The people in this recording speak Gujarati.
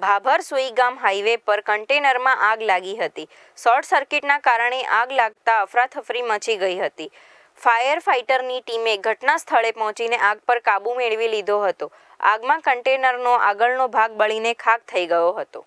ભાભર સુઈગામ હાઈવે પર કન્ટેનરમાં આગ લાગી હતી શોર્ટ સર્કિટના કારણે આગ લાગતા અફરાતફરી મચી ગઈ હતી ફાયર ફાઇટરની ટીમે ઘટના સ્થળે પહોંચીને આગ પર કાબૂ મેળવી લીધો હતો આગમાં કન્ટેનરનો આગળનો ભાગ બળીને ખાક થઈ ગયો હતો